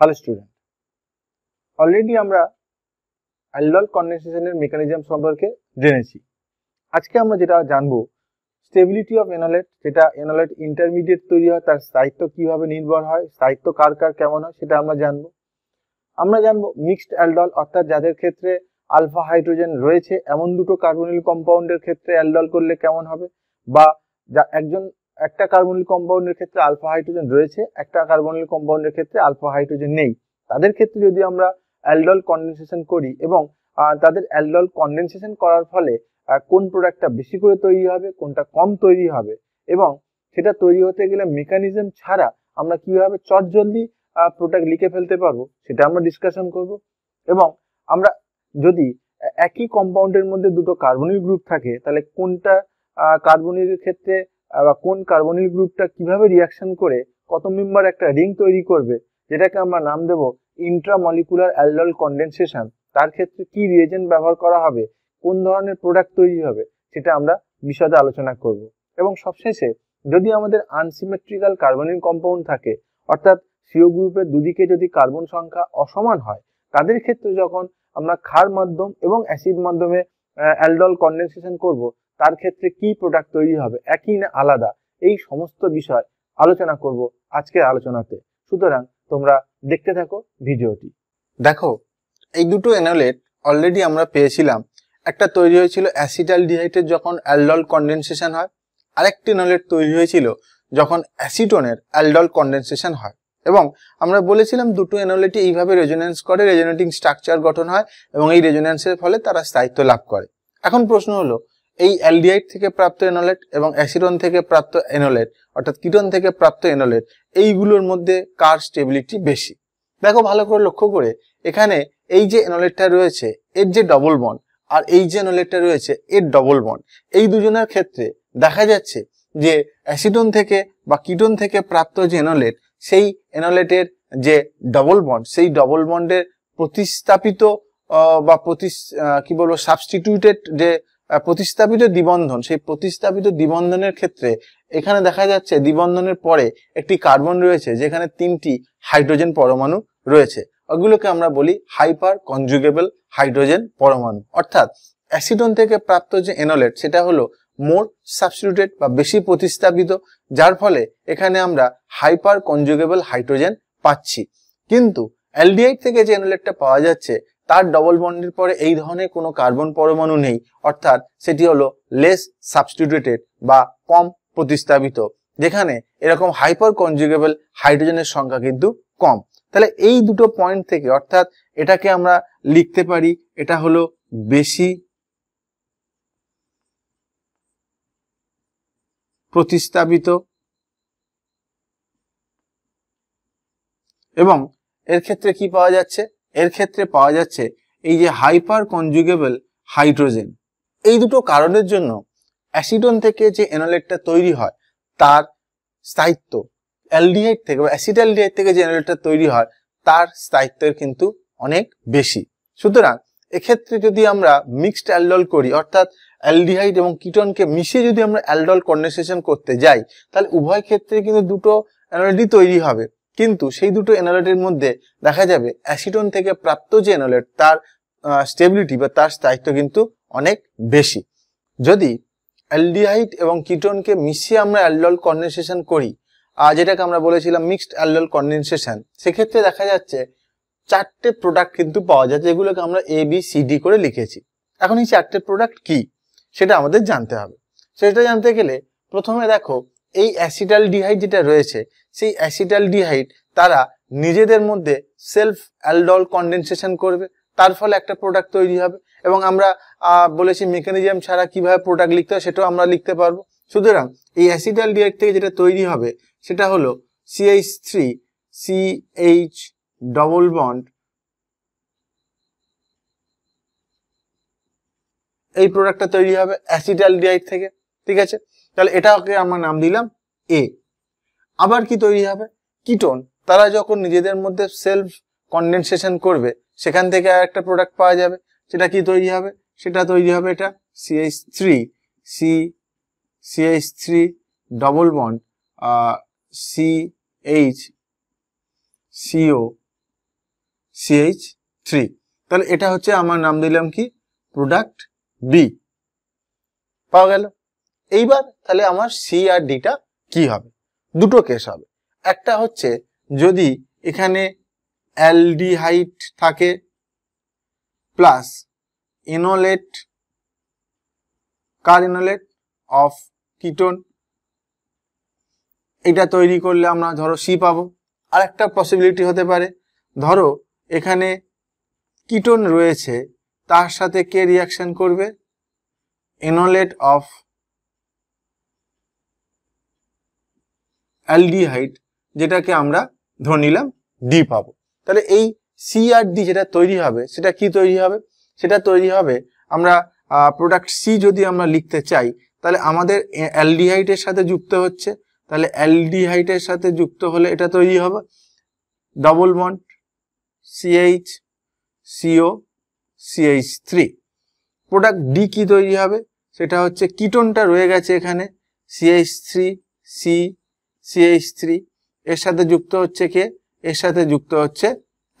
Hello student already আমরা aldol কন্ডেনসেশনের mechanism সম্পর্কে জেনেছি আজকে আমরা যেটা জানবো স্টেবিলিটি অফ এনোলেট যেটা এনোলেট ইন্টারমিডিয়েট তৈরি হয় তার স্থায়িত্ব কিভাবে নির্ভর হয় স্থায়িত্ব কার কার কেমন হয় সেটা আমরা জানবো আমরা জানবো মিক্সড অ্যালডল অর্থাৎ যাদের ক্ষেত্রে আলফা হাইড্রোজেন রয়েছে এমন দুটো কার্বনিল কম্পাউন্ডের ক্ষেত্রে অ্যালডল করলে কেমন হবে বা যা একজন একটা কার্বনিল কম্পাউন্ডের ক্ষেত্রে আলফা হাইড্রোজেন রয়েছে একটা কার্বনিল কম্পাউন্ডের ক্ষেত্রে আলফা হাইড্রোজেন নেই তাদের ক্ষেত্রে যদি আমরা অ্যালডল কন্ডেনসেশন করি এবং তাদের অ্যালডল কন্ডেনসেশন করার ফলে কোন প্রোডাক্টটা বেশি করে তৈরি হবে কোনটা কম তৈরি হবে এবং সেটা তৈরি হতে গেলে মেকানিজম ছাড়া আমরা কিভাবে চটজলদি প্রোডাক্ট লিখে ফেলতে পারবো সেটা আমরা ডিসকাশন করব এবং আমরা যদি একই কম্পাউন্ডের মধ্যে দুটো কার্বনিল গ্রুপ থাকে তাহলে কোনটা কার্বনিলের ক্ষেত্রে বা কোন কার্বনিল গ্রুপটা কিভাবে রিয়াকশন করে কত মেম্বার একটা রিং তৈরি করবে যেটাকে আমরা নাম দেব ইন্ট্রামলিকুলার অ্যালডল কন্ডেনসেশন তার ক্ষেত্রে কি রিয়েজেন্ট ব্যবহার করা হবে কোন ধরনের প্রোডাক্ট তৈরি হবে সেটা আমরা বিশদে আলোচনা করব এবং সবশেষে যদি আমাদের আনসিমেট্রিক্যাল কার্বনিল কম্পাউন্ড থাকে অর্থাৎ সিও গ্রুপের দুদিকে যদি কার্বন সংখ্যা অসমান হয় তাদের ক্ষেত্রে যখন আমরা খার মাধ্যম এবং অ্যাসিড মাধ্যমে অ্যালডল কন্ডেনসেশন করব তার ক্ষেত্রে কি প্রোডাক্ট তৈরি হবে একই না আলাদা এই সমস্ত বিষয় আলোচনা করব আজকের আলোচনাতে সুতরাং তোমরা দেখতে থাকো ভিডিওটি দেখো এই দুটো এনোলেট অলরেডি আমরা পেয়েছিলাম একটা তৈরি হয়েছিল অ্যাসিডাল ডিহাইটের যখন অ্যালডল কন্ডেনসেশন হয় আরেকটি এনোলেট তৈরি হয়েছিল যখন অ্যাসিটোনের অ্যালডল কন্ডেনসেশন হয় এবং আমরা বলেছিলাম দুটো এনোলেটই এইভাবে রেজোনেন্স করে রেজোনেটিং স্ট্রাকচার গঠন হয় এবং এই রেজোনেন্সের ফলে তারা স্থায়িত্ব লাভ করে এখন প্রশ্ন হলো এই অ্যালডিআইড থেকে প্রাপ্ত এনোলেট এবং অ্যাসিরন থেকে প্রাপ্ত এনোলেট অর্থাৎ কিটন থেকে প্রাপ্ত এনোলেট এইগুলোর মধ্যে কার স্টেবিলিটি বেশি দেখো ভালো করে লক্ষ্য করে এখানে এই যে এনোলেটটা রয়েছে এর যে ডবল বন্ড আর এই যে এনোলেটটা রয়েছে এর ডবল বন্ড এই দুজনের ক্ষেত্রে দেখা যাচ্ছে যে অ্যাসিডন থেকে বা কিটন থেকে প্রাপ্ত যে এনোলেট সেই এনোলেটের যে ডবল বন্ড সেই ডবল বন্ডের প্রতিস্থাপিত বা প্রতি কি বলবো সাবস্টিটিউটেড যে প্রতিস্থাপিত দিবন্ধন সেই প্রতিস্থাপিত দিবন্ধনের ক্ষেত্রে এখানে দেখা যাচ্ছে দিবন্ধনের পরে একটি কার্বন রয়েছে যেখানে তিনটি হাইড্রোজেন পরমাণু রয়েছে ওগুলোকে আমরা বলি হাইপার কনজুগেবল হাইড্রোজেন পরমাণু অর্থাৎ অ্যাসিডন থেকে প্রাপ্ত যে এনোলেট সেটা হলো মোর সাবস্টিউটেড বা বেশি প্রতিস্থাপিত যার ফলে এখানে আমরা হাইপার কনজুগেবল হাইড্রোজেন পাচ্ছি কিন্তু এলডিআই থেকে যে এনোলেটটা পাওয়া যাচ্ছে তার ডবল বন্ডের পরে এই ধরনের কোনো কার্বন পরমাণু নেই অর্থাৎ সেটি হলো লেস সাবস্টিটিউটেড বা কম প্রতিস্থাপিত যেখানে এরকম হাইপার কনজুগেবল হাইড্রোজেনের সংখ্যা কিন্তু কম তাহলে এই দুটো পয়েন্ট থেকে অর্থাৎ এটাকে আমরা লিখতে পারি এটা হলো বেশি প্রতিস্থাপিত এবং এর ক্ষেত্রে কি পাওয়া যাচ্ছে এর ক্ষেত্রে পাওয়া যাচ্ছে এই যে হাইপার কনজুগেবল হাইড্রোজেন এই দুটো কারণের জন্য অ্যাসিডন থেকে যে এনোলেটটা তৈরি হয় তার স্থায়িত্ব অ্যালডিহাইড থেকে বা অ্যালডিহাইড থেকে যে এনোলেটটা তৈরি হয় তার স্থায়িত্বের কিন্তু অনেক বেশি সুতরাং এক্ষেত্রে যদি আমরা মিক্সড অ্যালডল করি অর্থাৎ অ্যালডিহাইড এবং কিটনকে মিশিয়ে যদি আমরা অ্যালডল কন্ডেনসেশন করতে যাই তাহলে উভয় ক্ষেত্রে কিন্তু দুটো অ্যানোলিটি তৈরি হবে কিন্তু সেই দুটো এনোলেটের মধ্যে দেখা যাবে অ্যাসিটোন থেকে প্রাপ্ত যে এনোলেট তার স্টেবিলিটি বা তার স্থায়িত্ব কিন্তু অনেক বেশি যদি অ্যালডিহাইট এবং কিটনকে মিশিয়ে আমরা অ্যালডল কনডেনসেশন করি আর যেটাকে আমরা বলেছিলাম মিক্সড অ্যালডল কনডেনসেশন সেক্ষেত্রে দেখা যাচ্ছে চারটে প্রোডাক্ট কিন্তু পাওয়া যায় যেগুলোকে আমরা এ বি সি ডি করে লিখেছি এখন এই চারটে প্রোডাক্ট কি সেটা আমাদের জানতে হবে সেটা জানতে গেলে প্রথমে দেখো এই অ্যাসিডাল ডিহাইট যেটা রয়েছে সেই অ্যাসিটালডিহাইড তারা নিজেদের মধ্যে সেলফ অ্যালডল কন্ডেনসেশন করবে তার ফলে একটা প্রোডাক্ট তৈরি হবে এবং আমরা বলেছি মেকানিজম ছাড়া কিভাবে প্রোডাক্ট লিখতে হয় সেটাও আমরা লিখতে পারবো সুতরাং এই ডিহাইড থেকে যেটা তৈরি হবে সেটা হলো CH three CH double bond এই প্রোডাক্টটা তৈরি হবে ডিহাইড থেকে ঠিক আছে তাহলে এটাকে আমরা নাম দিলাম এ আবার কি তৈরি হবে কিটোন তারা যখন নিজেদের মধ্যে সেলফ কন্ডেনসেশন করবে সেখান থেকে আর একটা প্রোডাক্ট পাওয়া যাবে সেটা কি তৈরি হবে সেটা তৈরি হবে এটা CH three C CH three double bond CH CO CH three তাহলে এটা হচ্ছে আমার নাম দিলাম কি প্রোডাক্ট বি পাওয়া গেল এইবার তাহলে আমার সি আর ডিটা কি হবে দুটো কেস হবে একটা হচ্ছে যদি এখানে হাইট থাকে প্লাস ইনোলেট কার ইনোলেট অফ কিটোন এটা তৈরি করলে আমরা ধরো সি পাবো আর একটা পসিবিলিটি হতে পারে ধরো এখানে কিটোন রয়েছে তার সাথে কে রিয়াকশন করবে ইনোলেট অফ অ্যালডিহাইড যেটাকে আমরা ধরে নিলাম ডি পাবো তাহলে এই সি আর ডি যেটা তৈরি হবে সেটা কি তৈরি হবে সেটা তৈরি হবে আমরা প্রোডাক্ট সি যদি আমরা লিখতে চাই তাহলে আমাদের অ্যালডিহাইটের সাথে যুক্ত হচ্ছে তাহলে অ্যালডিহাইটের সাথে যুক্ত হলে এটা তৈরি হবে double bond CH CO CH three product D কি তৈরি হবে সেটা হচ্ছে কিটোনটা রয়ে গেছে এখানে CH three C CH three এর সাথে যুক্ত হচ্ছে কে এর সাথে যুক্ত হচ্ছে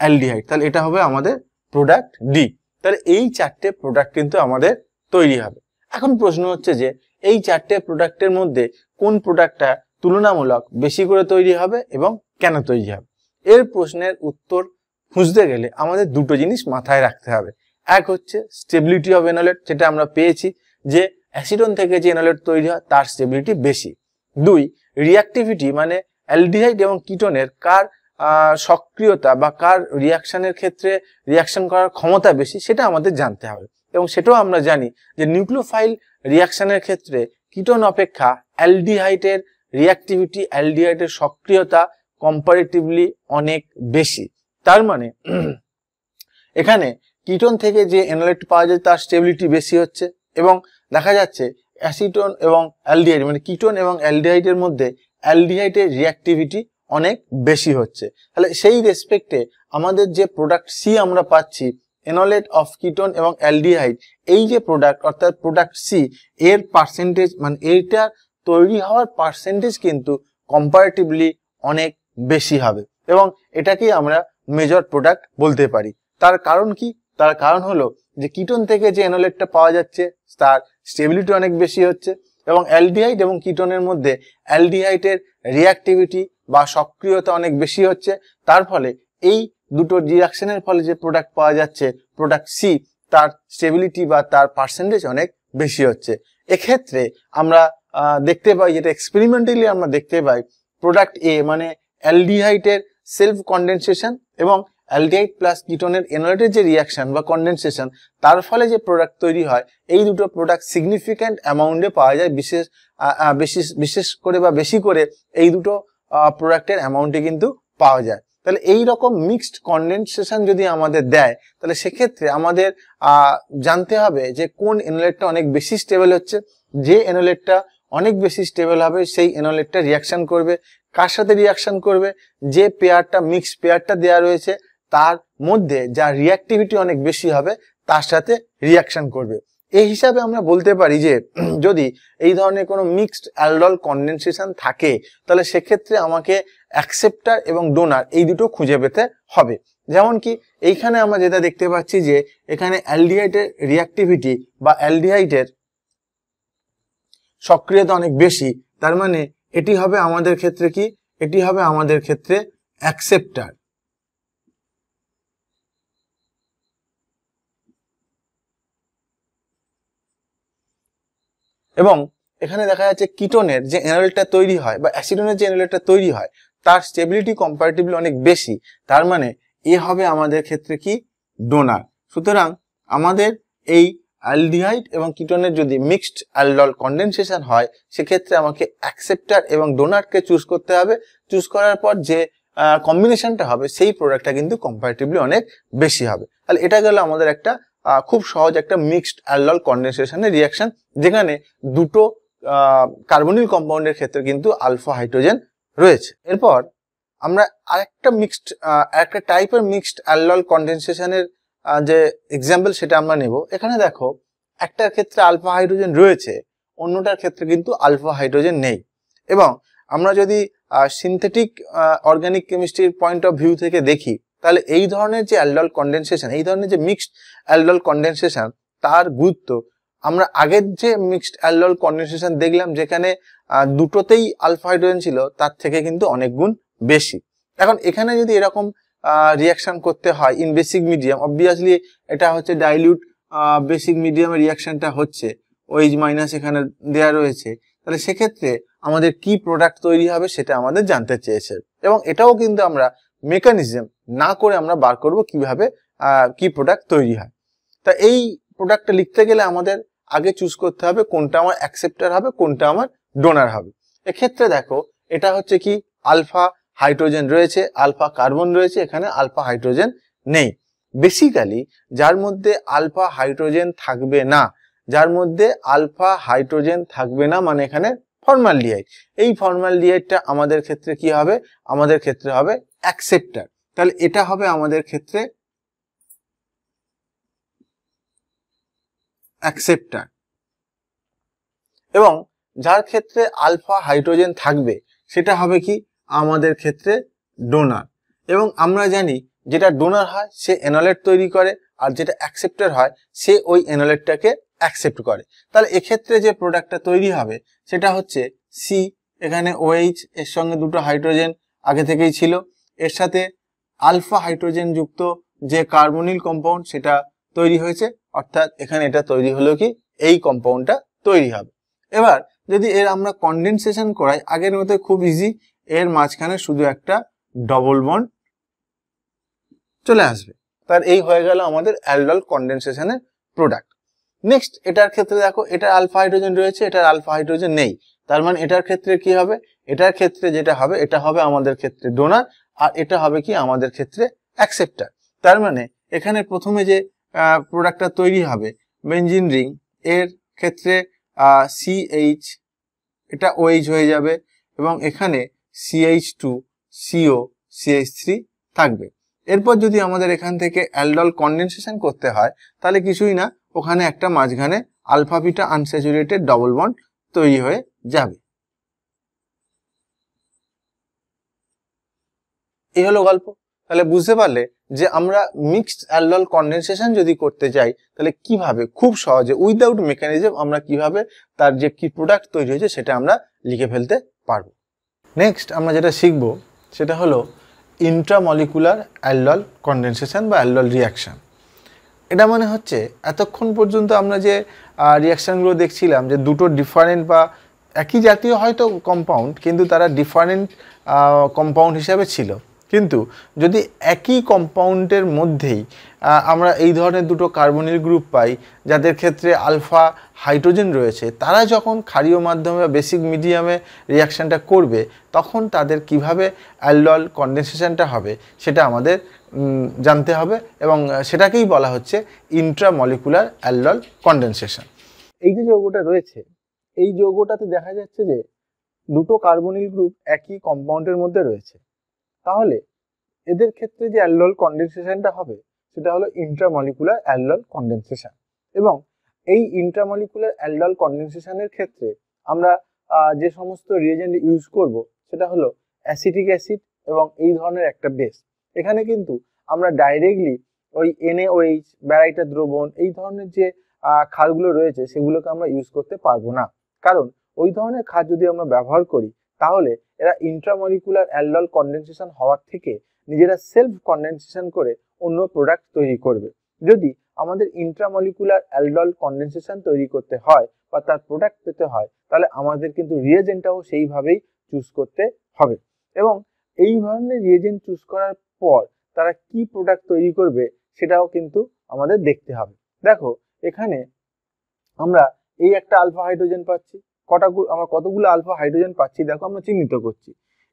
অ্যালডিহাইড তাহলে এটা হবে আমাদের প্রোডাক্ট ডি তাহলে এই চারটে প্রোডাক্ট কিন্তু আমাদের তৈরি হবে এখন প্রশ্ন হচ্ছে যে এই চারটে প্রোডাক্টের মধ্যে কোন প্রোডাক্টটা তুলনামূলক বেশি করে তৈরি হবে এবং কেন তৈরি হবে এর প্রশ্নের উত্তর খুঁজতে গেলে আমাদের দুটো জিনিস মাথায় রাখতে হবে এক হচ্ছে স্টেবিলিটি অফ এনোলেট যেটা আমরা পেয়েছি যে অ্যাসিডন থেকে যে এনোলেট তৈরি হয় তার স্টেবিলিটি বেশি দুই রিয়াক্টিভিটি মানে অ্যালডিহাইড এবং কিটনের কার সক্রিয়তা বা কার রিয়াকশানের ক্ষেত্রে রিয়াকশান করার ক্ষমতা বেশি সেটা আমাদের জানতে হবে এবং সেটাও আমরা জানি যে নিউক্লোফাইল রিয়াকশানের ক্ষেত্রে কিটন অপেক্ষা অ্যালডিহাইটের রিয়াক্টিভিটি অ্যালডিহাইটের সক্রিয়তা কম্পারেটিভলি অনেক বেশি তার মানে এখানে কিটন থেকে যে এনালাইট পাওয়া যায় তার স্টেবিলিটি বেশি হচ্ছে এবং দেখা যাচ্ছে অ্যাসিটোন এবং অ্যালডিহাইড মানে কিটন এবং অ্যালডিহাইডের মধ্যে অ্যালডিহাইডের রিয়াক্টিভিটি অনেক বেশি হচ্ছে তাহলে সেই রেসপেক্টে আমাদের যে প্রোডাক্ট সি আমরা পাচ্ছি এনোলেট অফ কিটন এবং অ্যালডিহাইড এই যে প্রোডাক্ট অর্থাৎ প্রোডাক্ট সি এর পার্সেন্টেজ মানে এইটা তৈরি হওয়ার পার্সেন্টেজ কিন্তু কম্পারেটিভলি অনেক বেশি হবে এবং এটাকেই আমরা মেজর প্রোডাক্ট বলতে পারি তার কারণ কি তার কারণ হলো যে কিটন থেকে যে এনোলেটটা পাওয়া যাচ্ছে তার স্টেবিলিটি অনেক বেশি হচ্ছে এবং অ্যালডিহাইড এবং কিটনের মধ্যে অ্যালডিহাইটের রিয়াক্টিভিটি বা সক্রিয়তা অনেক বেশি হচ্ছে তার ফলে এই দুটো রিয়াকশনের ফলে যে প্রোডাক্ট পাওয়া যাচ্ছে প্রোডাক্ট সি তার স্টেবিলিটি বা তার পার্সেন্টেজ অনেক বেশি হচ্ছে এক্ষেত্রে আমরা দেখতে পাই যেটা এক্সপেরিমেন্টালি আমরা দেখতে পাই প্রোডাক্ট এ মানে অ্যালডিহাইটের সেলফ কন্ডেনসেশন এবং অ্যালডিহাইড প্লাস কিটনের এনোলাইটের যে রিয়াকশন বা কন্ডেনসেশন তার ফলে যে প্রোডাক্ট তৈরি হয় এই দুটো প্রোডাক্ট সিগনিফিক্যান্ট অ্যামাউন্টে পাওয়া যায় বিশেষ বিশেষ বিশেষ করে বা বেশি করে এই দুটো প্রোডাক্টের অ্যামাউন্টে কিন্তু পাওয়া যায় তাহলে এই রকম মিক্সড কন্ডেনসেশন যদি আমাদের দেয় তাহলে সেক্ষেত্রে আমাদের জানতে হবে যে কোন এনোলাইটটা অনেক বেশি স্টেবল হচ্ছে যে এনোলাইটটা অনেক বেশি স্টেবল হবে সেই এনোলাইটটা রিয়াকশন করবে কার সাথে রিয়াকশন করবে যে পেয়ারটা মিক্সড পেয়ারটা দেয়া রয়েছে তার মধ্যে যা রিয়াক্টিভিটি অনেক বেশি হবে তার সাথে রিয়াকশন করবে এই হিসাবে আমরা বলতে পারি যে যদি এই ধরনের কোনো মিক্সড অ্যালডল কন্ডেনসেশন থাকে তাহলে সেক্ষেত্রে আমাকে অ্যাকসেপ্টার এবং ডোনার এই দুটো খুঁজে পেতে হবে যেমন কি এইখানে আমরা যেটা দেখতে পাচ্ছি যে এখানে অ্যালডিহাইটের রিয়াক্টিভিটি বা অ্যালডিহাইটের সক্রিয়তা অনেক বেশি তার মানে এটি হবে আমাদের ক্ষেত্রে কি এটি হবে আমাদের ক্ষেত্রে অ্যাকসেপ্টার এবং এখানে দেখা যাচ্ছে কিটোনের যে এনারেলটা তৈরি হয় বা অ্যাসিডনের যে এনারেলটা তৈরি হয় তার স্টেবিলিটি কম্পারেটিভলি অনেক বেশি তার মানে এ হবে আমাদের ক্ষেত্রে কি ডোনার সুতরাং আমাদের এই অ্যালডিহাইড এবং কিটনের যদি মিক্সড অ্যালডল কন্ডেনসেশন হয় সেক্ষেত্রে আমাকে অ্যাকসেপ্টার এবং ডোনারকে চুজ করতে হবে চুজ করার পর যে কম্বিনেশনটা হবে সেই প্রোডাক্টটা কিন্তু কম্পারেটিভলি অনেক বেশি হবে তাহলে এটা গেল আমাদের একটা খুব সহজ একটা মিক্সড অ্যালডল কন্ডেনসেশনের রিয়াকশন যেখানে দুটো কার্বনিল কম্পাউন্ডের ক্ষেত্রে কিন্তু আলফা হাইড্রোজেন রয়েছে এরপর আমরা আরেকটা মিক্সড আরেকটা টাইপের মিক্সড অ্যালডল কন্ডেনসেশনের যে এক্সাম্পল সেটা আমরা নেব এখানে দেখো একটার ক্ষেত্রে আলফা হাইড্রোজেন রয়েছে অন্যটার ক্ষেত্রে কিন্তু আলফা হাইড্রোজেন নেই এবং আমরা যদি সিনথেটিক অর্গ্যানিক কেমিস্ট্রির পয়েন্ট অফ ভিউ থেকে দেখি তাহলে এই ধরনের যে অ্যালডল কন্ডেনসেশন এই ধরনের যে মিক্সড অ্যালডল কন্ডেনসেশন তার গুরুত্ব আমরা আগের যে মিক্সড অ্যালডল কন্ডেনসেশন দেখলাম যেখানে দুটোতেই আলফা হাইড্রোজেন ছিল তার থেকে কিন্তু অনেক গুণ বেশি এখন এখানে যদি এরকম রিয়াকশন করতে হয় ইন বেসিক মিডিয়াম অবভিয়াসলি এটা হচ্ছে ডাইলিউট বেসিক মিডিয়ামের রিয়াকশনটা হচ্ছে ওই মাইনাস এখানে দেয়া রয়েছে তাহলে সেক্ষেত্রে আমাদের কি প্রোডাক্ট তৈরি হবে সেটা আমাদের জানতে চেয়েছে এবং এটাও কিন্তু আমরা মেকানিজম না করে আমরা বার করব কিভাবে কি প্রোডাক্ট তৈরি হয় তা এই প্রোডাক্টটা লিখতে গেলে আমাদের আগে চুজ করতে হবে কোনটা আমার অ্যাকসেপ্টার হবে কোনটা আমার ডোনার হবে এক্ষেত্রে দেখো এটা হচ্ছে কি আলফা হাইড্রোজেন রয়েছে আলফা কার্বন রয়েছে এখানে আলফা হাইড্রোজেন নেই বেসিক্যালি যার মধ্যে আলফা হাইড্রোজেন থাকবে না যার মধ্যে আলফা হাইড্রোজেন থাকবে না মানে এখানে ফর্মাল ফর্মালডিহাইড এই ফর্মাল ফর্মালডিহাইডটা আমাদের ক্ষেত্রে কি হবে আমাদের ক্ষেত্রে হবে অ্যাকসেপ্টার তাহলে এটা হবে আমাদের ক্ষেত্রে অ্যাকসেপ্টার এবং যার ক্ষেত্রে আলফা হাইড্রোজেন থাকবে সেটা হবে কি আমাদের ক্ষেত্রে ডোনার এবং আমরা জানি যেটা ডোনার হয় সে এনলেট তৈরি করে আর যেটা অ্যাকসেপ্টার হয় সে ওই এনলেটটাকে অ্যাকসেপ্ট করে তাহলে এক্ষেত্রে যে প্রোডাক্টটা তৈরি হবে সেটা হচ্ছে সি এখানে ওএইচ এর সঙ্গে দুটো হাইড্রোজেন আগে থেকেই ছিল এর সাথে আলফা হাইড্রোজেন যুক্ত যে কার্বনিল কম্পাউন্ড সেটা তৈরি হয়েছে অর্থাৎ এখানে এটা তৈরি হলো কি এই কম্পাউন্ডটা তৈরি হবে এবার যদি এর আমরা কন্ডেনসেশন করাই আগের মতো খুব ইজি এর মাঝখানে শুধু একটা ডবল বন্ড চলে আসবে তার এই হয়ে গেল আমাদের অ্যালডল কন্ডেনসেশনের প্রোডাক্ট নেক্সট এটার ক্ষেত্রে দেখো এটার আলফা হাইড্রোজেন রয়েছে এটার আলফা হাইড্রোজেন নেই তার মানে এটার ক্ষেত্রে কি হবে এটার ক্ষেত্রে যেটা হবে এটা হবে আমাদের ক্ষেত্রে ডোনার আর এটা হবে কি আমাদের ক্ষেত্রে অ্যাকসেপ্টার তার মানে এখানে প্রথমে যে প্রোডাক্টটা তৈরি হবে বেঞ্জিন রিং এর ক্ষেত্রে সিএইচ এটা ওএইচ হয়ে যাবে এবং এখানে CH two CO CH three থাকবে এরপর যদি আমাদের এখান থেকে অ্যালডল কন্ডেনসেশন করতে হয় তাহলে কিছুই না ওখানে একটা মাঝখানে আলফাপিটা আনস্যাচুরেটেড ডবল বন্ড তৈরি হয়ে যাবে এই হলো গল্প তাহলে বুঝতে পারলে যে আমরা মিক্সড অ্যালডল কন্ডেনসেশন যদি করতে চাই তাহলে কিভাবে খুব সহজে উইদাউট মেকানিজম আমরা কিভাবে তার যে কি প্রোডাক্ট তৈরি হয়েছে সেটা আমরা লিখে ফেলতে পারবো নেক্সট আমরা যেটা শিখব সেটা হলো ইন্ট্রামলিকুলার অ্যালডল কন্ডেনসেশন বা অ্যালডল রিয়াকশান এটা মানে হচ্ছে এতক্ষণ পর্যন্ত আমরা যে রিয়াকশানগুলো দেখছিলাম যে দুটো ডিফারেন্ট বা একই জাতীয় হয়তো কম্পাউন্ড কিন্তু তারা ডিফারেন্ট কম্পাউন্ড হিসাবে ছিল কিন্তু যদি একই কম্পাউন্ডের মধ্যেই আমরা এই ধরনের দুটো কার্বনিল গ্রুপ পাই যাদের ক্ষেত্রে আলফা হাইড্রোজেন রয়েছে তারা যখন ক্ষারীয় মাধ্যমে বা বেসিক মিডিয়ামে রিয়াকশানটা করবে তখন তাদের কিভাবে অ্যালডল কন্ডেনসেশনটা হবে সেটা আমাদের জানতে হবে এবং সেটাকেই বলা হচ্ছে ইন্ট্রামলিকুলার অ্যালডল কন্ডেনসেশন এই যে যৌগটা রয়েছে এই যৌগটাতে দেখা যাচ্ছে যে দুটো কার্বনিল গ্রুপ একই কম্পাউন্ডের মধ্যে রয়েছে তাহলে এদের ক্ষেত্রে যে অ্যালডল কন্ডেনসেশনটা হবে সেটা হলো ইন্ট্রামলিকুলার অ্যালডল কন্ডেনসেশন এবং এই ইন্ট্রামলিকুলার অ্যালডল কন্ডেনসেশনের ক্ষেত্রে আমরা যে সমস্ত রিয়েজেন্ট ইউজ করব সেটা হলো অ্যাসিটিক অ্যাসিড এবং এই ধরনের একটা বেস এখানে কিন্তু আমরা ডাইরেক্টলি ওই এনএওএইচ ব্যারাইটা দ্রবণ এই ধরনের যে খারগুলো রয়েছে সেগুলোকে আমরা ইউজ করতে পারবো না কারণ ওই ধরনের খাদ যদি আমরা ব্যবহার করি তাহলে এরা ইন্ট্রামলিকুলার অ্যালডল কন্ডেনসেশন হওয়ার থেকে নিজেরা সেলফ কন্ডেনসেশন করে অন্য প্রোডাক্ট তৈরি করবে যদি আমাদের ইন্ট্রামলিকুলার অ্যালডল কন্ডেনসেশন তৈরি করতে হয় বা তার প্রোডাক্ট পেতে হয় তাহলে আমাদের কিন্তু রিয়েজেন্টটাও সেইভাবেই চুজ করতে হবে এবং এই ধরনের রিয়েজেন্ট চুজ করার পর তারা কি প্রোডাক্ট তৈরি করবে সেটাও কিন্তু আমাদের দেখতে হবে দেখো এখানে আমরা এই একটা আলফা হাইড্রোজেন পাচ্ছি কটা আমরা কতগুলো আলফা হাইড্রোজেন পাচ্ছি দেখো আমরা চিহ্নিত করছি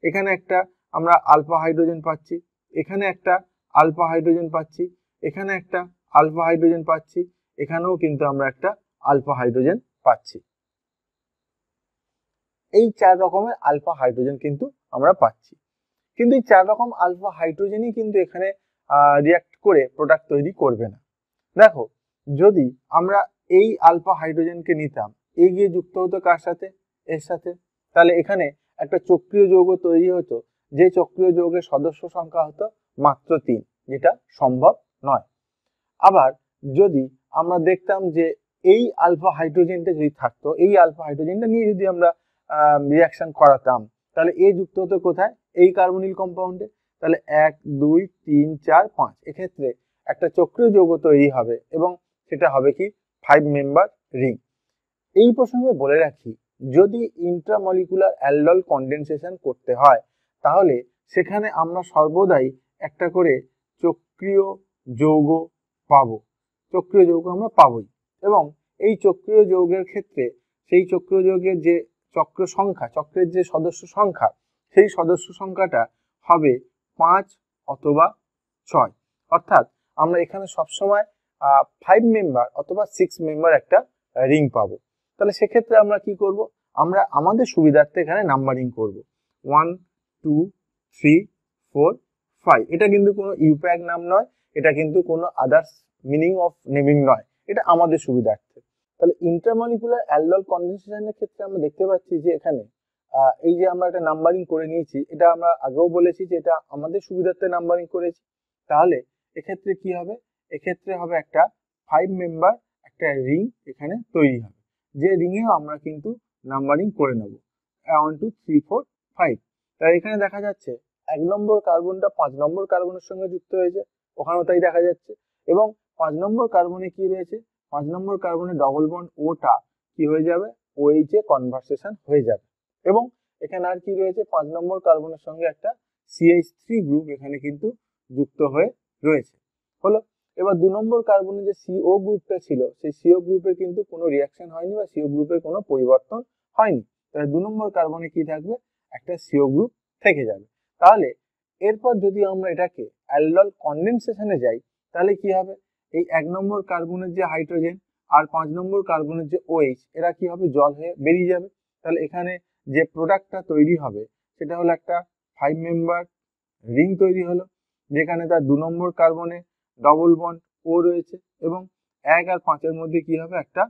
এখানে একটা আমরা আলফা হাইড্রোজেন পাচ্ছি এখানে একটা আলফা হাইড্রোজেন পাচ্ছি এখানে একটা আলফা হাইড্রোজেন পাচ্ছি এখানেও কিন্তু আমরা একটা আলফা হাইড্রোজেন পাচ্ছি এই চার রকমের আলফা হাইড্রোজেন কিন্তু আমরা পাচ্ছি কিন্তু এই চার রকম আলফা হাইড্রোজেনই কিন্তু এখানে রিয়াক্ট করে প্রোডাক্ট তৈরি করবে না দেখো যদি আমরা এই আলফা হাইড্রোজেনকে নিতাম এগিয়ে যুক্ত হতো কার সাথে এর সাথে তাহলে এখানে একটা চক্রীয় যৌগ তৈরি হতো যে চক্রীয় যৌগের সদস্য সংখ্যা হতো মাত্র তিন যেটা সম্ভব নয় আবার যদি আমরা দেখতাম যে এই আলফা হাইড্রোজেনটা যদি থাকতো এই আলফা হাইড্রোজেনটা নিয়ে যদি আমরা রিয়াকশন করাতাম তাহলে এ যুক্ত হতো কোথায় এই কার্বনিল কম্পাউন্ডে তাহলে এক দুই তিন চার পাঁচ এক্ষেত্রে একটা চক্রীয় যৌগ তৈরি হবে এবং সেটা হবে কি ফাইভ মেম্বার রিং এই প্রসঙ্গে বলে রাখি যদি ইন্ট্রামলিকুলার অ্যালডল কন্ডেনসেশন করতে হয় তাহলে সেখানে আমরা সর্বদাই একটা করে চক্রীয় যৌগ পাব চক্রীয় যৌগ আমরা পাবই এবং এই চক্রীয় যৌগের ক্ষেত্রে সেই চক্রীয় যৌগের যে চক্র সংখ্যা চক্রের যে সদস্য সংখ্যা সেই সদস্য সংখ্যাটা হবে পাঁচ অথবা ছয় অর্থাৎ আমরা এখানে সবসময় ফাইভ মেম্বার অথবা সিক্স মেম্বার একটা রিং পাবো তাহলে সেক্ষেত্রে আমরা কি করব আমরা আমাদের সুবিধার্থে এখানে নাম্বারিং করব one two three four five এটা কিন্তু কোনো ইউপ্যাক নাম নয় এটা কিন্তু কোনো আদার্স মিনিং অফ নেমিং নয় এটা আমাদের সুবিধার্থে তাহলে ইন্টারমলিকুলার অ্যালডল কনডেনসেশনের ক্ষেত্রে আমরা দেখতে পাচ্ছি যে এখানে এই যে আমরা একটা নাম্বারিং করে নিয়েছি এটা আমরা আগেও বলেছি যে এটা আমাদের সুবিধার্থে নাম্বারিং করেছি তাহলে এক্ষেত্রে কি হবে এক্ষেত্রে হবে একটা ফাইভ মেম্বার একটা রিং এখানে তৈরি হবে যে রিংয়ে আমরা কিন্তু নাম্বারিং করে নেব one two three four five তাই এখানে দেখা যাচ্ছে এক নম্বর কার্বনটা পাঁচ নম্বর কার্বনের সঙ্গে যুক্ত হয়েছে ওখানেও তাই দেখা যাচ্ছে এবং পাঁচ নম্বর কার্বনে কি রয়েছে পাঁচ নম্বর কার্বনে ডবল বন্ড ওটা কি হয়ে যাবে এইচ এ কনভার্সেশন হয়ে যাবে এবং এখানে আর কি রয়েছে পাঁচ নম্বর কার্বনের সঙ্গে একটা সিএইচ থ্রি গ্রুপ এখানে কিন্তু যুক্ত হয়ে রয়েছে হলো এবার দু নম্বর কার্বনে যে সিও গ্রুপটা ছিল সেই সিও গ্রুপের কিন্তু কোনো রিয়াকশন হয়নি বা সিও গ্রুপের কোনো পরিবর্তন হয়নি তাহলে দু নম্বর কার্বনে কি থাকবে একটা সিও গ্রুপ থেকে যাবে তাহলে এরপর যদি আমরা এটাকে অ্যালডল কনডেনসেশনে যাই তাহলে কি হবে এই এক নম্বর কার্বনের যে হাইড্রোজেন আর পাঁচ নম্বর কার্বনের যে ওএইচ এরা কি হবে জল হয়ে বেরিয়ে যাবে তাহলে এখানে যে প্রোডাক্টটা তৈরি হবে সেটা হলো একটা ফাইভ মেম্বার রিং তৈরি হলো যেখানে তার দু নম্বর কার্বনে ডবল বন্ড ও রয়েছে এবং এক আর পাঁচের মধ্যে কি হবে একটা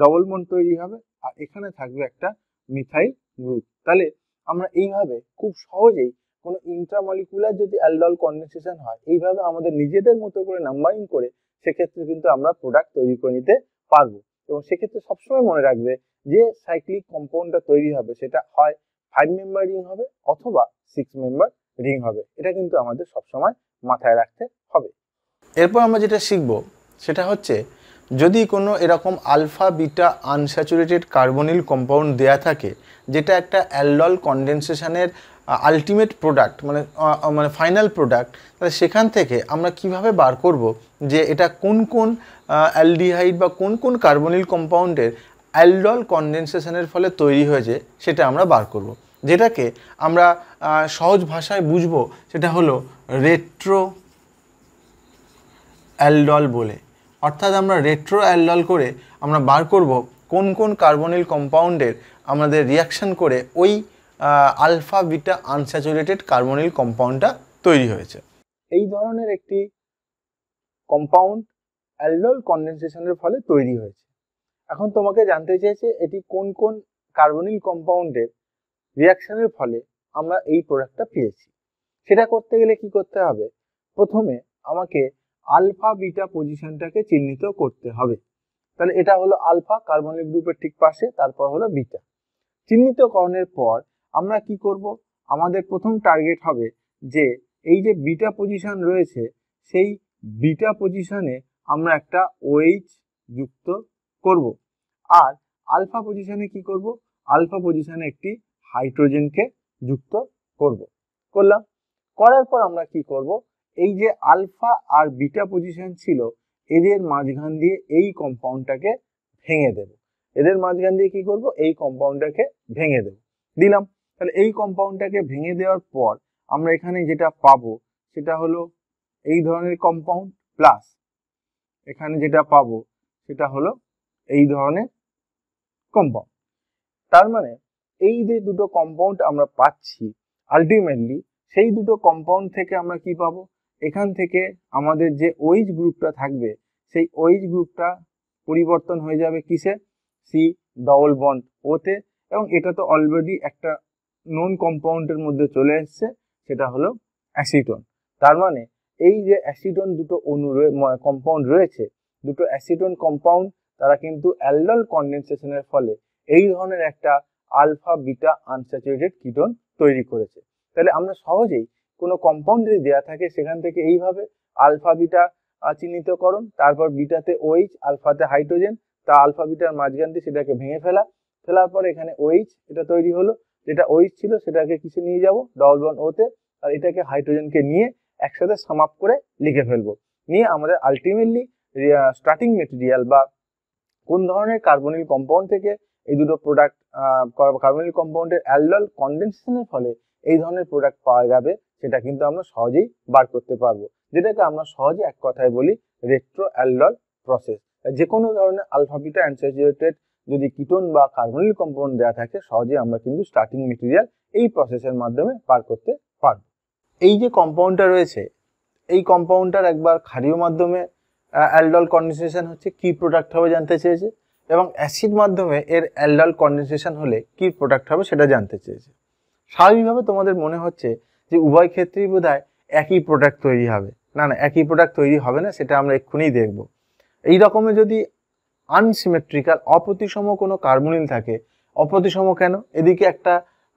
ডবল বন্ড তৈরি হবে আর এখানে থাকবে একটা মিথাইল গ্রুপ তাহলে আমরা এইভাবে খুব সহজেই কোনো ইন্ট্রামলিকুলার যদি অ্যালডল কনডেনসেশন হয় এইভাবে আমাদের নিজেদের মতো করে নাম্বারিং করে সেক্ষেত্রে কিন্তু আমরা প্রোডাক্ট তৈরি করে নিতে পারবো এবং সেক্ষেত্রে সবসময় মনে রাখবে যে সাইক্লিক কম্পাউন্ডটা তৈরি হবে সেটা হয় ফাইভ মেম্বার রিং হবে অথবা সিক্স মেম্বার রিং হবে এটা কিন্তু আমাদের সবসময় মাথায় রাখতে হবে এরপর আমরা যেটা শিখব সেটা হচ্ছে যদি কোনো এরকম alpha beta unsaturated carbonyl compound দেয়া থাকে যেটা একটা অ্যালডল কনডেনসেশনের আলটিমেট প্রোডাক্ট মানে মানে ফাইনাল প্রোডাক্ট তাহলে সেখান থেকে আমরা কিভাবে বার করব যে এটা কোন কোন অ্যালডিহাইড বা কোন কোন কার্বনিল কম্পাউন্ডের অ্যালডল কনডেনসেশনের ফলে তৈরি হয়েছে সেটা আমরা বার করব যেটাকে আমরা সহজ ভাষায় বুঝবো সেটা হলো রেট্রো অ্যালডল বলে অর্থাৎ আমরা রেট্রো অ্যালডল করে আমরা বার করব কোন কোন কার্বনিল কম্পাউন্ডের আমাদের রিয়াকশান করে ওই আলফা বিটা আনস্যাচুরেটেড কার্বনিল কম্পাউন্ডটা তৈরি হয়েছে এই ধরনের একটি কম্পাউন্ড অ্যালডল কনডেনসেশনের ফলে তৈরি হয়েছে এখন তোমাকে জানতে চেয়েছে এটি কোন কোন কার্বনিল কম্পাউন্ডের রিয়াকশানের ফলে আমরা এই প্রোডাক্টটা পেয়েছি সেটা করতে গেলে কি করতে হবে প্রথমে আমাকে আলফা বিটা পজিশনটাকে চিহ্নিত করতে হবে তাহলে এটা হলো আলফা কার্বনিক গ্রুপের ঠিক পাশে তারপর হলো বিটা চিহ্নিতকরণের পর আমরা কি করব আমাদের প্রথম টার্গেট হবে যে এই যে বিটা পজিশন রয়েছে সেই বিটা পজিশনে আমরা একটা ওএইচ OH যুক্ত করব আর আলফা পজিশনে কি করব আলফা পজিশনে একটি হাইড্রোজেনকে যুক্ত করব করলাম করার পর আমরা কি করব এই যে আলফা আর বিটা পজিশন ছিল এদের মাঝখান দিয়ে এই কম্পাউন্ডটাকে ভেঙে দেব এদের মাঝখান দিয়ে কি করব এই কম্পাউন্ডটাকে ভেঙে দেব দিলাম তাহলে এই কম্পাউন্ডটাকে ভেঙে দেওয়ার পর আমরা এখানে যেটা পাবো সেটা হলো এই ধরনের কম্পাউন্ড প্লাস এখানে যেটা পাবো সেটা হলো এই ধরনের কম্পাউন্ড তার মানে এই যে দুটো কম্পাউন্ড আমরা পাচ্ছি আলটিমেটলি সেই দুটো কম্পাউন্ড থেকে আমরা কি পাবো এখান থেকে আমাদের যে ওইজ গ্রুপটা থাকবে সেই ওইজ গ্রুপটা পরিবর্তন হয়ে যাবে কিসে সি ডবল বন্ড ওতে এবং এটা তো অলরেডি একটা নন কম্পাউন্ডের মধ্যে চলে এসছে সেটা হলো অ্যাসিটন তার মানে এই যে অ্যাসিটন দুটো অণু কম্পাউন্ড রয়েছে দুটো অ্যাসিটন কম্পাউন্ড তারা কিন্তু অ্যালডল কন্ডেনসেশনের ফলে এই ধরনের একটা আলফা বিটা আনস্যাচুরেটেড কিটন তৈরি করেছে তাহলে আমরা সহজেই কোনো কম্পাউন্ড যদি দেওয়া থাকে সেখান থেকে এইভাবে আলফা বিটা চিহ্নিতকরণ তারপর বিটাতে ওইচ আলফাতে হাইড্রোজেন তা আলফা বিটার মাঝখান দিয়ে সেটাকে ভেঙে ফেলা ফেলার পরে এখানে ওইচ OH এটা তৈরি হলো যেটা ওইচ OH ছিল সেটাকে কিছু নিয়ে যাব ডবল ওয়ান ওতে আর এটাকে হাইড্রোজেনকে নিয়ে একসাথে সমাপ করে লিখে ফেলবো নিয়ে আমাদের আলটিমেটলি স্টার্টিং মেটেরিয়াল বা কোন ধরনের কার্বনিল কম্পাউন্ড থেকে এই দুটো প্রোডাক্ট কার্বনিল কম্পাউন্ডের অ্যালডল কন্ডেনসেশনের ফলে এই ধরনের প্রোডাক্ট পাওয়া যাবে সেটা কিন্তু আমরা সহজেই বার করতে পারবো যেটাকে আমরা সহজে এক কথায় বলি রেট্রো অ্যালডল প্রসেস যে কোনো ধরনের আলফাবিটা অ্যান্সাচুরেটেড যদি কিটোন বা কার্বনিল কম্পাউন্ড দেওয়া থাকে সহজে আমরা কিন্তু স্টার্টিং মেটেরিয়াল এই প্রসেসের মাধ্যমে পার করতে পারব এই যে কম্পাউন্ডটা রয়েছে এই কম্পাউন্ডটার একবার ক্ষারীয় মাধ্যমে অ্যালডল কন্ডেনসেশন হচ্ছে কি প্রোডাক্ট হবে জানতে চেয়েছে এবং অ্যাসিড মাধ্যমে এর অ্যালডল কন্ডেনসেশন হলে কি প্রোডাক্ট হবে সেটা জানতে চেয়েছে স্বাভাবিকভাবে তোমাদের মনে হচ্ছে যে উভয় ক্ষেত্রেই বোধ একই প্রোডাক্ট তৈরি হবে না না একই প্রোডাক্ট তৈরি হবে না সেটা আমরা এক্ষুনি দেখব এই রকমের যদি আনসিমেট্রিক্যাল অপ্রতিসম কোনো কার্বনিল থাকে অপ্রতিসম কেন এদিকে একটা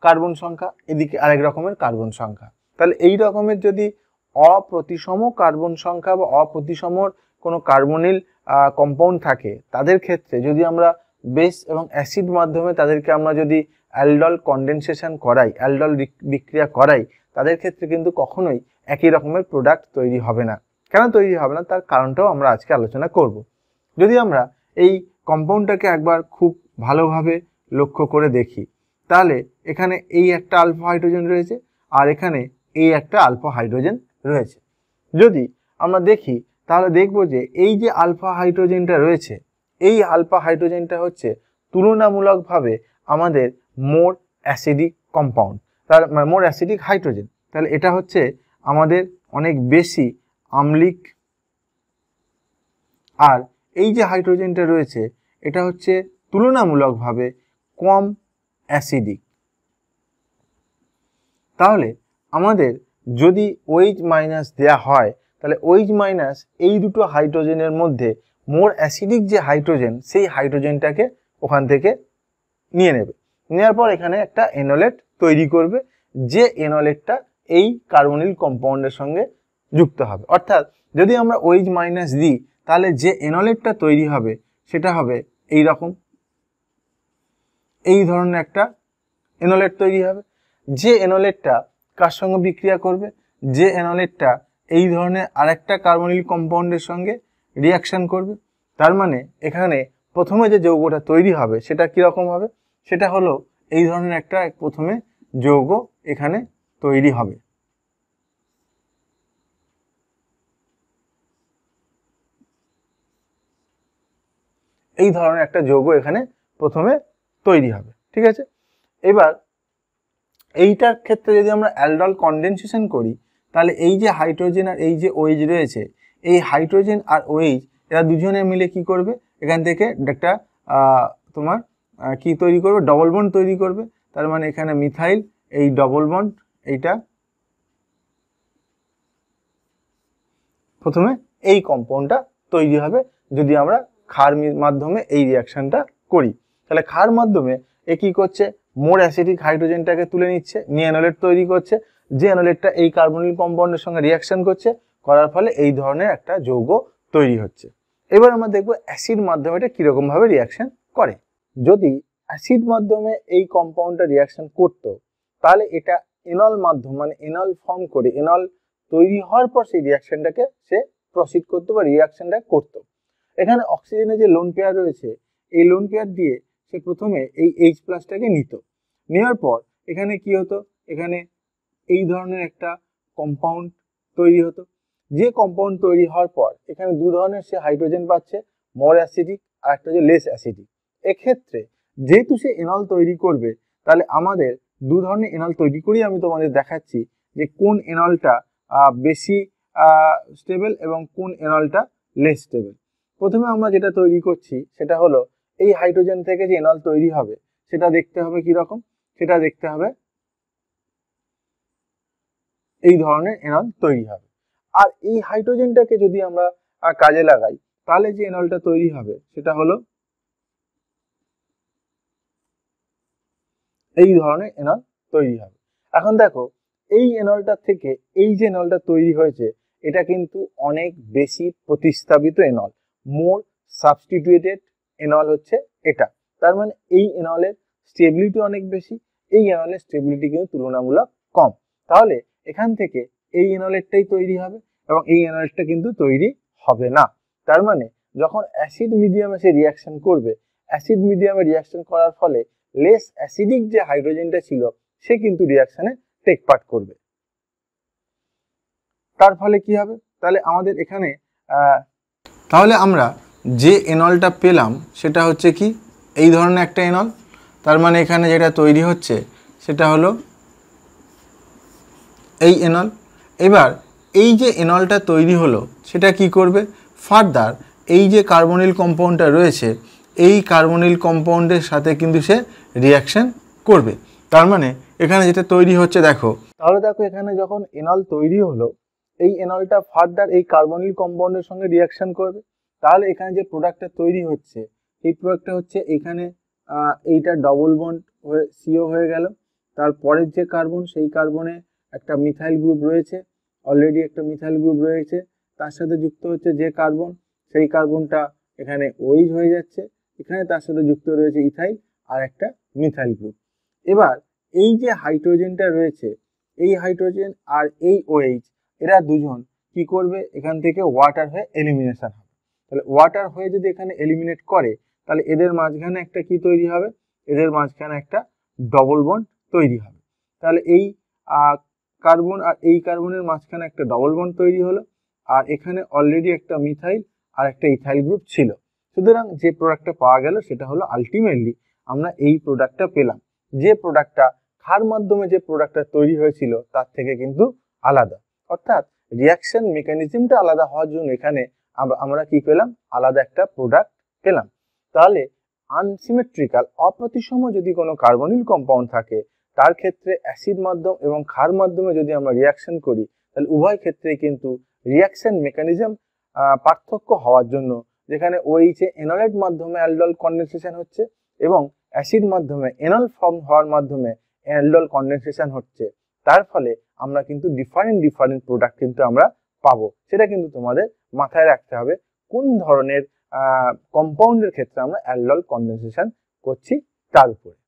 কার্বন সংখ্যা এদিকে আরেক রকমের কার্বন সংখ্যা তাহলে এই রকমের যদি অপ্রতিসম কার্বন সংখ্যা বা অপ্রতিসমর কোনো কার্বনিল কম্পাউন্ড থাকে তাদের ক্ষেত্রে যদি আমরা বেস এবং অ্যাসিড মাধ্যমে তাদেরকে আমরা যদি অ্যালডল কন্ডেনসেশন করাই অ্যালডল বিক্রিয়া করাই তাদের ক্ষেত্রে কিন্তু কখনোই একই রকমের প্রোডাক্ট তৈরি হবে না কেন তৈরি হবে না তার কারণটাও আমরা আজকে আলোচনা করব যদি আমরা এই কম্পাউন্ডটাকে একবার খুব ভালোভাবে লক্ষ্য করে দেখি তাহলে এখানে এই একটা আলফা হাইড্রোজেন রয়েছে আর এখানে এই একটা আলফা হাইড্রোজেন রয়েছে যদি আমরা দেখি তাহলে দেখব যে এই যে আলফা হাইড্রোজেনটা রয়েছে এই আলফা হাইড্রোজেনটা হচ্ছে তুলনামূলকভাবে আমাদের মোর অ্যাসিডিক কম্পাউন্ড তার মোর অ্যাসিডিক হাইড্রোজেন তাহলে এটা হচ্ছে আমাদের অনেক বেশি আমলিক আর এই যে হাইড্রোজেনটা রয়েছে এটা হচ্ছে তুলনামূলকভাবে কম অ্যাসিডিক তাহলে আমাদের যদি ওইচ মাইনাস দেয়া হয় তাহলে ওইচ মাইনাস এই দুটো হাইড্রোজেনের মধ্যে মোর অ্যাসিডিক যে হাইড্রোজেন সেই হাইড্রোজেনটাকে ওখান থেকে নিয়ে নেবে নেওয়ার পর এখানে একটা এনোলেট তৈরি করবে যে এনলেটটা এই কার্বনিল কম্পাউন্ডের সঙ্গে যুক্ত হবে অর্থাৎ যদি আমরা ওইজ মাইনাস দিই তাহলে যে এনলেটটা তৈরি হবে সেটা হবে এই রকম এই ধরনের একটা এনলেট তৈরি হবে যে এনলেটটা কার সঙ্গে বিক্রিয়া করবে যে এনলেটটা এই ধরনের আরেকটা কার্বনিল কম্পাউন্ডের সঙ্গে রিয়াকশান করবে তার মানে এখানে প্রথমে যে যৌগটা তৈরি হবে সেটা কীরকম হবে সেটা হলো এই ধরনের একটা প্রথমে যৌগ এখানে তৈরি হবে এই ধরনের একটা যৌগ এখানে প্রথমে তৈরি হবে ঠিক আছে এবার এইটার ক্ষেত্রে যদি আমরা অ্যালডল কন্ডেনসেশন করি তাহলে এই যে হাইড্রোজেন আর এই যে ওয়েজ রয়েছে এই হাইড্রোজেন আর ওয়েজ এরা দুজনে মিলে কি করবে এখান থেকে একটা তোমার কি তৈরি করবে ডবল বন্ড তৈরি করবে তার মানে এখানে মিথাইল এই ডবল বন্ড এইটা প্রথমে এই কম্পাউন্ডটা তৈরি হবে যদি আমরা খার মাধ্যমে এই রিয়াকশানটা করি তাহলে খার মাধ্যমে এ কী করছে মোর অ্যাসিডিক হাইড্রোজেনটাকে তুলে নিচ্ছে নিয়ে তৈরি করছে যে অ্যানোলেটটা এই কার্বনিল কম্পাউন্ডের সঙ্গে রিয়াকশান করছে করার ফলে এই ধরনের একটা যৌগ তৈরি হচ্ছে এবার আমরা দেখব অ্যাসিড মাধ্যমে এটা কীরকমভাবে রিয়াকশান করে যদি অ্যাসিড মাধ্যমে এই কম্পাউন্ডটা রিয়াকশন করত তাহলে এটা এনল মাধ্যম মানে এনল ফর্ম করে এনল তৈরি হওয়ার পর সেই রিয়াকশনটাকে সে প্রসিড করতো বা রিয়াকশনটা করত। এখানে অক্সিজেনে যে লোন পেয়ার রয়েছে এই লোন পেয়ার দিয়ে সে প্রথমে এই এইচ প্লাসটাকে নিত নেওয়ার পর এখানে কি হতো এখানে এই ধরনের একটা কম্পাউন্ড তৈরি হতো যে কম্পাউন্ড তৈরি হওয়ার পর এখানে দু ধরনের সে হাইড্রোজেন পাচ্ছে মোর অ্যাসিডিক আর একটা হচ্ছে লেস অ্যাসিডিক এক্ষেত্রে যেহেতু সে এনল তৈরি করবে তাহলে আমাদের দু ধরনের এনাল তৈরি করেই আমি তোমাদের দেখাচ্ছি যে কোন এনলটা বেশি স্টেবল এবং কোন এনলটা লেস স্টেবল প্রথমে আমরা যেটা তৈরি করছি সেটা হলো এই হাইড্রোজেন থেকে যে এনল তৈরি হবে সেটা দেখতে হবে কীরকম সেটা দেখতে হবে এই ধরনের এনল তৈরি হবে আর এই হাইড্রোজেনটাকে যদি আমরা কাজে লাগাই তাহলে যে এনলটা তৈরি হবে সেটা হলো এই ধরনের এনল তৈরি হবে এখন দেখো এই এনলটা থেকে এই যে এনলটা তৈরি হয়েছে এটা কিন্তু অনেক বেশি প্রতিস্থাপিত এনল মোর সাবস্টিটিউটেড এনল হচ্ছে এটা তার মানে এই এনলের স্টেবিলিটি অনেক বেশি এই এনলের স্টেবিলিটি কিন্তু তুলনামূলক কম তাহলে এখান থেকে এই এনলেরটাই তৈরি হবে এবং এই এনলেটটা কিন্তু তৈরি হবে না তার মানে যখন অ্যাসিড মিডিয়ামে সে রিয়াকশন করবে অ্যাসিড মিডিয়ামে রিয়াকশন করার ফলে লেস অ্যাসিডিক যে হাইড্রোজেনটা ছিল সে কিন্তু রিয়াকশানে টেক পার্ট করবে তার ফলে কি হবে তাহলে আমাদের এখানে তাহলে আমরা যে এনলটা পেলাম সেটা হচ্ছে কি এই ধরনের একটা এনল তার মানে এখানে যেটা তৈরি হচ্ছে সেটা হলো এই এনল এবার এই যে এনলটা তৈরি হলো সেটা কি করবে ফার্দার এই যে কার্বনিল কম্পাউন্ডটা রয়েছে এই কার্বনিল কম্পাউন্ডের সাথে কিন্তু সে রিয়াকশান করবে তার মানে এখানে যেটা তৈরি হচ্ছে দেখো তাহলে দেখো এখানে যখন এনল তৈরি হলো এই এনলটা ফার্দার এই কার্বনিল কম্পাউন্ডের সঙ্গে রিয়াকশান করবে তাহলে এখানে যে প্রোডাক্টটা তৈরি হচ্ছে এই প্রোডাক্টটা হচ্ছে এখানে এইটা ডবল বন্ড হয়ে সিও হয়ে গেল তারপরের যে কার্বন সেই কার্বনে একটা মিথাইল গ্রুপ রয়েছে অলরেডি একটা মিথাইল গ্রুপ রয়েছে তার সাথে যুক্ত হচ্ছে যে কার্বন সেই কার্বনটা এখানে ওইজ হয়ে যাচ্ছে এখানে তার সাথে যুক্ত রয়েছে ইথাইল আর একটা মিথাইল গ্রুপ এবার এই যে হাইড্রোজেনটা রয়েছে এই হাইড্রোজেন আর এই ওএইচ এরা দুজন কি করবে এখান থেকে ওয়াটার হয়ে এলিমিনেশন হবে তাহলে ওয়াটার হয়ে যদি এখানে এলিমিনেট করে তাহলে এদের মাঝখানে একটা কি তৈরি হবে এদের মাঝখানে একটা ডবল বন্ড তৈরি হবে তাহলে এই কার্বন আর এই কার্বনের মাঝখানে একটা ডবল বন্ড তৈরি হলো আর এখানে অলরেডি একটা মিথাইল আর একটা ইথাইল গ্রুপ ছিল সুতরাং যে প্রোডাক্টটা পাওয়া গেল সেটা হলো আলটিমেটলি আমরা এই প্রোডাক্টটা পেলাম যে প্রোডাক্টটা খার মাধ্যমে যে প্রোডাক্টটা তৈরি হয়েছিল তার থেকে কিন্তু আলাদা অর্থাৎ রিয়াকশন মেকানিজমটা আলাদা হওয়ার জন্য এখানে আমরা কি পেলাম আলাদা একটা প্রোডাক্ট পেলাম তাহলে আনসিমেট্রিক্যাল অপ্রতিসম যদি কোনো কার্বনিল কম্পাউন্ড থাকে তার ক্ষেত্রে অ্যাসিড মাধ্যম এবং খার মাধ্যমে যদি আমরা রিয়াকশন করি তাহলে উভয় ক্ষেত্রে কিন্তু রিয়াকশন মেকানিজম পার্থক্য হওয়ার জন্য যেখানে ওইচে এনলেট মাধ্যমে অ্যালডল কনডেনসেশন হচ্ছে এবং অ্যাসিড মাধ্যমে এনল ফর্ম হওয়ার মাধ্যমে অ্যালডল কনডেনসেশন হচ্ছে তার ফলে আমরা কিন্তু ডিফারেন্ট ডিফারেন্ট প্রোডাক্ট কিন্তু আমরা পাবো সেটা কিন্তু তোমাদের মাথায় রাখতে হবে কোন ধরনের কম্পাউন্ডের ক্ষেত্রে আমরা অ্যালডল কনডেনসেশন করছি তার উপরে